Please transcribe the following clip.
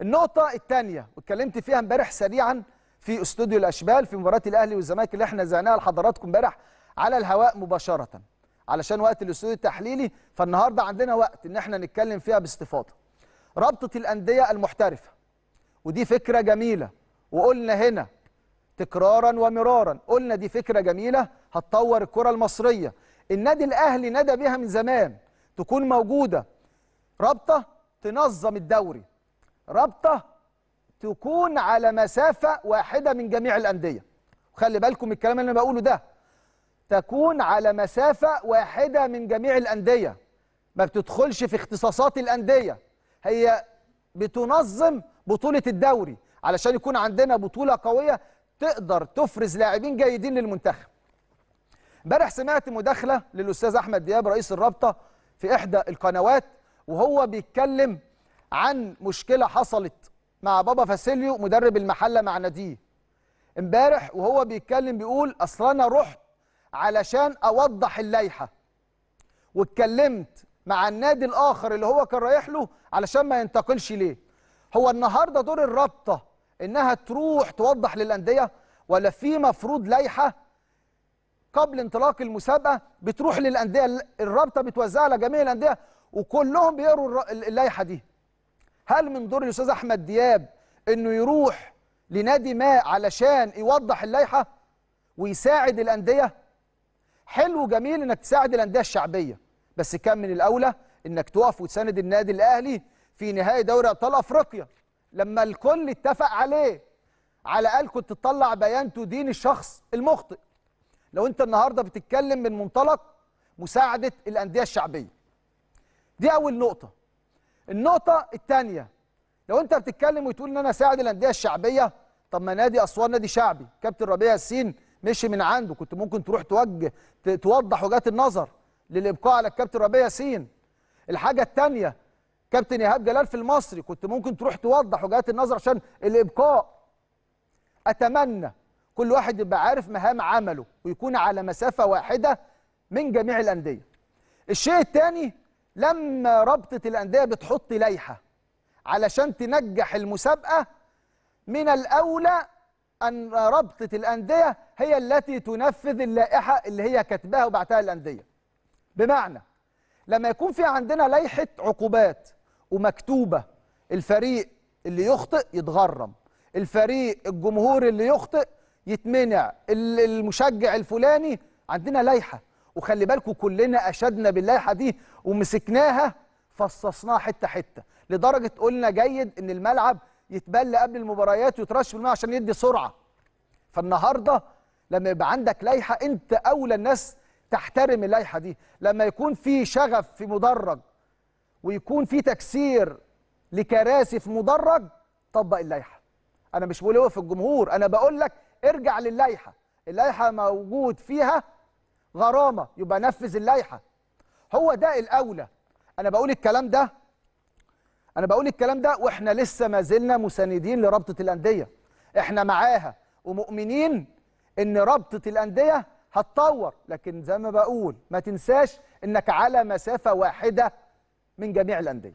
النقطه الثانيه واتكلمت فيها امبارح سريعا في استوديو الاشبال في مباراه الاهلي والزمالك اللي احنا نزعناها لحضراتكم امبارح على الهواء مباشره علشان وقت الاستوديو التحليلي فالنهارده عندنا وقت ان احنا نتكلم فيها باستفاضه رابطه الانديه المحترفه ودي فكره جميله وقلنا هنا تكرارا ومرارا قلنا دي فكره جميله هتطور الكره المصريه النادي الاهلي نادى بيها من زمان تكون موجوده رابطه تنظم الدوري رابطه تكون على مسافه واحده من جميع الانديه وخلي بالكم الكلام اللي انا بقوله ده تكون على مسافه واحده من جميع الانديه ما بتدخلش في اختصاصات الانديه هي بتنظم بطوله الدوري علشان يكون عندنا بطوله قويه تقدر تفرز لاعبين جيدين للمنتخب امبارح سمعت مداخله للاستاذ احمد دياب رئيس الرابطه في احدى القنوات وهو بيتكلم عن مشكله حصلت مع بابا فاسيليو مدرب المحله مع ناديه امبارح وهو بيتكلم بيقول اصل انا رحت علشان اوضح اللائحه واتكلمت مع النادي الاخر اللي هو كان رايح له علشان ما ينتقلش ليه هو النهارده دور الرابطه انها تروح توضح للانديه ولا في مفروض لائحه قبل انطلاق المسابقه بتروح للانديه الرابطه بتوزعها على جميع الانديه وكلهم بيقروا اللائحه دي هل من دور الاستاذ احمد دياب انه يروح لنادي ما علشان يوضح اللائحه ويساعد الانديه حلو جميل انك تساعد الانديه الشعبيه بس كان من الاولى انك توقف وتساند النادي الاهلي في نهائي دوري ابطال افريقيا لما الكل اتفق عليه على الاقل كنت تطلع بيان تدين الشخص المخطئ لو انت النهارده بتتكلم من منطلق مساعده الانديه الشعبيه دي اول نقطه النقطه الثانيه لو انت بتتكلم وتقول ان انا ساعد الانديه الشعبيه طب ما نادي اسوان نادي شعبي كابتن ربيع ياسين مشي من عنده كنت ممكن تروح توجه توضح وجهات النظر للابقاء على الكابتن ربيع ياسين الحاجه الثانيه كابتن ايهاب جلال في المصري كنت ممكن تروح توضح وجهات النظر عشان الابقاء اتمنى كل واحد يبقى عارف مهام عمله ويكون على مسافه واحده من جميع الانديه الشيء الثاني لما رابطه الانديه بتحط لائحه علشان تنجح المسابقه من الاولى ان رابطه الانديه هي التي تنفذ اللائحه اللي هي كاتباها وبعتها الانديه بمعنى لما يكون في عندنا لائحه عقوبات ومكتوبه الفريق اللي يخطئ يتغرم الفريق الجمهور اللي يخطئ يتمنع المشجع الفلاني عندنا لائحه وخلي بالكم كلنا أشدنا باللائحة دي ومسكناها فصصناها حتة حتة لدرجة قلنا جيد إن الملعب يتبل قبل المباريات ويترش في الماء عشان يدي سرعة فالنهاردة لما يبقى عندك لائحة أنت أولى الناس تحترم اللائحة دي لما يكون في شغف في مدرج ويكون في تكسير لكراسي في مدرج طبق اللائحة أنا مش بقول في الجمهور أنا بقول لك ارجع للائحة اللائحة موجود فيها غرامه يبقى نفذ اللائحه هو ده الاولى انا بقول الكلام ده انا بقول الكلام ده واحنا لسه ما زلنا مساندين لرابطه الانديه احنا معاها ومؤمنين ان رابطه الانديه هتطور لكن زي ما بقول ما تنساش انك على مسافه واحده من جميع الانديه